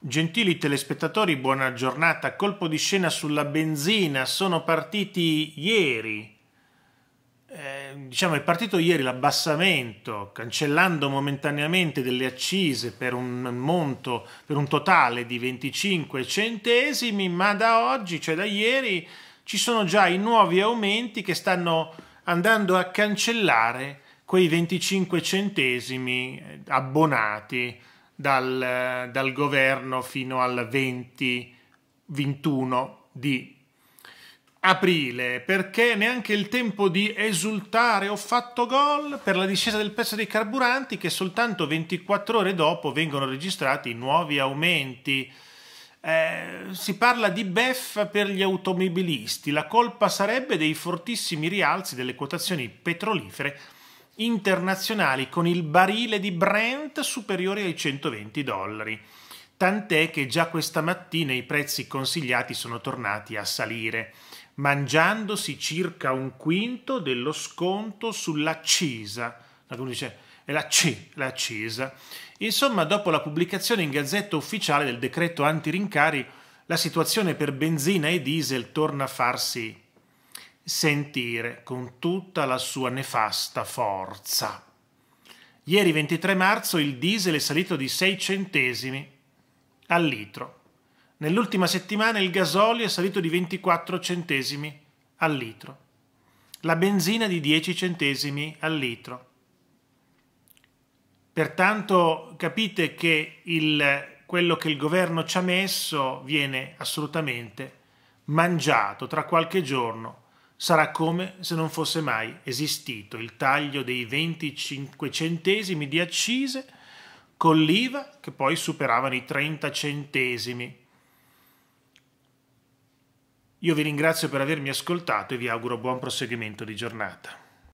Gentili telespettatori, buona giornata. Colpo di scena sulla benzina. Sono partiti ieri. Eh, diciamo è partito ieri l'abbassamento, cancellando momentaneamente delle accise per un monto, per un totale di 25 centesimi, ma da oggi, cioè da ieri, ci sono già i nuovi aumenti che stanno andando a cancellare quei 25 centesimi abbonati dal, dal governo fino al 20, 21 di aprile perché neanche il tempo di esultare ho fatto gol per la discesa del prezzo dei carburanti che soltanto 24 ore dopo vengono registrati nuovi aumenti. Eh, si parla di beffa per gli automobilisti, la colpa sarebbe dei fortissimi rialzi delle quotazioni petrolifere internazionali con il barile di Brent superiore ai 120 dollari, tant'è che già questa mattina i prezzi consigliati sono tornati a salire, mangiandosi circa un quinto dello sconto sull'accisa. Qualcuno dice, è la C, l'accisa. Insomma, dopo la pubblicazione in Gazzetta Ufficiale del decreto anti antirincari, la situazione per benzina e diesel torna a farsi sentire con tutta la sua nefasta forza. Ieri 23 marzo il diesel è salito di 6 centesimi al litro. Nell'ultima settimana il gasolio è salito di 24 centesimi al litro. La benzina di 10 centesimi al litro. Pertanto capite che il, quello che il governo ci ha messo viene assolutamente mangiato tra qualche giorno sarà come se non fosse mai esistito il taglio dei 25 centesimi di accise con l'IVA che poi superavano i 30 centesimi. Io vi ringrazio per avermi ascoltato e vi auguro buon proseguimento di giornata.